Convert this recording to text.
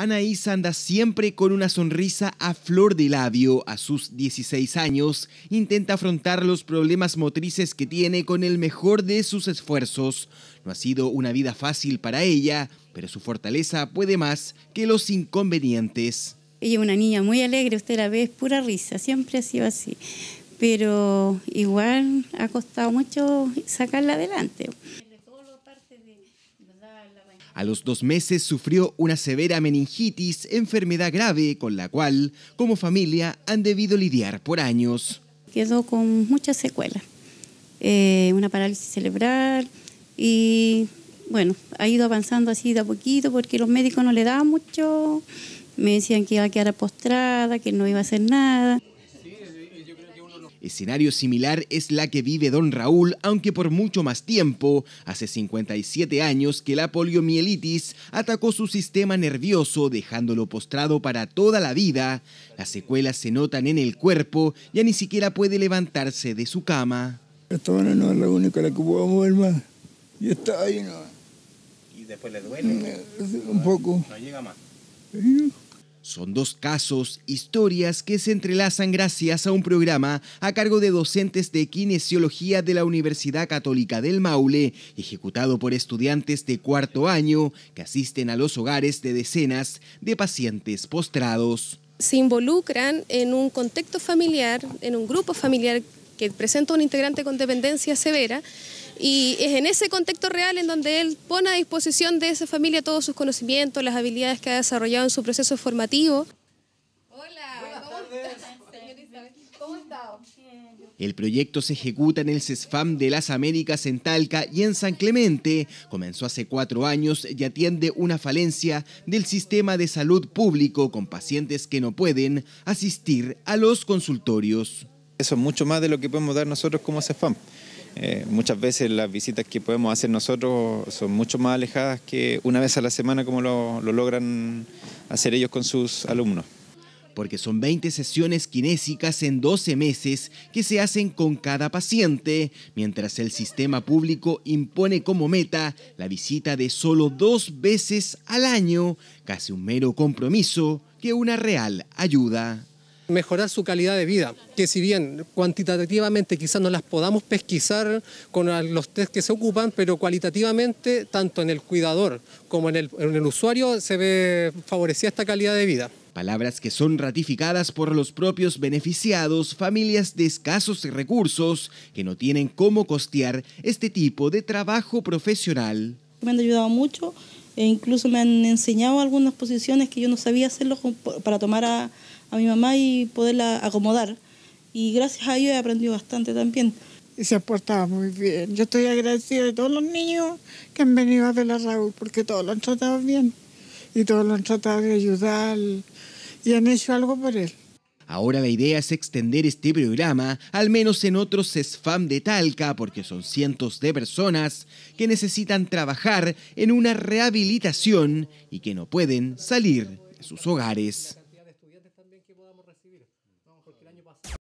Anaís anda siempre con una sonrisa a flor de labio. A sus 16 años, intenta afrontar los problemas motrices que tiene con el mejor de sus esfuerzos. No ha sido una vida fácil para ella, pero su fortaleza puede más que los inconvenientes. Ella es una niña muy alegre, usted la ve, es pura risa, siempre ha sido así. Pero igual ha costado mucho sacarla adelante. A los dos meses sufrió una severa meningitis, enfermedad grave con la cual, como familia, han debido lidiar por años. Quedó con muchas secuelas, eh, una parálisis cerebral y bueno, ha ido avanzando así de a poquito porque los médicos no le daban mucho, me decían que iba a quedar postrada, que no iba a hacer nada. Escenario similar es la que vive don Raúl, aunque por mucho más tiempo, hace 57 años que la poliomielitis atacó su sistema nervioso dejándolo postrado para toda la vida. Las secuelas se notan en el cuerpo, ya ni siquiera puede levantarse de su cama. Esta mano no es la única la que puedo mover más. Y está ahí, ¿no? ¿Y después le duele? Mm, un poco. No llega más. Son dos casos, historias que se entrelazan gracias a un programa a cargo de docentes de kinesiología de la Universidad Católica del Maule, ejecutado por estudiantes de cuarto año que asisten a los hogares de decenas de pacientes postrados. Se involucran en un contexto familiar, en un grupo familiar que presenta un integrante con dependencia severa y es en ese contexto real en donde él pone a disposición de esa familia todos sus conocimientos, las habilidades que ha desarrollado en su proceso formativo. Hola, ¿cómo estás? ¿Cómo estás? El proyecto se ejecuta en el CESFAM de las Américas en Talca y en San Clemente. Comenzó hace cuatro años y atiende una falencia del sistema de salud público con pacientes que no pueden asistir a los consultorios. Eso es mucho más de lo que podemos dar nosotros como CEFAM. Eh, muchas veces las visitas que podemos hacer nosotros son mucho más alejadas que una vez a la semana como lo, lo logran hacer ellos con sus alumnos porque son 20 sesiones kinésicas en 12 meses que se hacen con cada paciente, mientras el sistema público impone como meta la visita de solo dos veces al año, casi un mero compromiso que una real ayuda mejorar su calidad de vida, que si bien cuantitativamente quizás no las podamos pesquisar con los test que se ocupan, pero cualitativamente tanto en el cuidador como en el, usuario se ve favorecida esta calidad de vida. Palabras que son ratificadas por los propios beneficiados, familias de escasos recursos que no tienen cómo costear este tipo de trabajo profesional. Me han ayudado mucho e incluso me han enseñado algunas posiciones que yo no sabía hacerlo para tomar a, mi mamá y poderla acomodar. Y gracias a ello he aprendido bastante también. Y se ha portado muy bien. Yo estoy agradecida de todos los niños que han venido a ver a Raúl, porque todos lo han tratado bien. Y todos lo han tratado de ayudar y han hecho algo por él. Ahora la idea es extender este programa, al menos en otros SFAM de Talca, porque son cientos de personas que necesitan trabajar en una rehabilitación y que no pueden salir de sus hogares.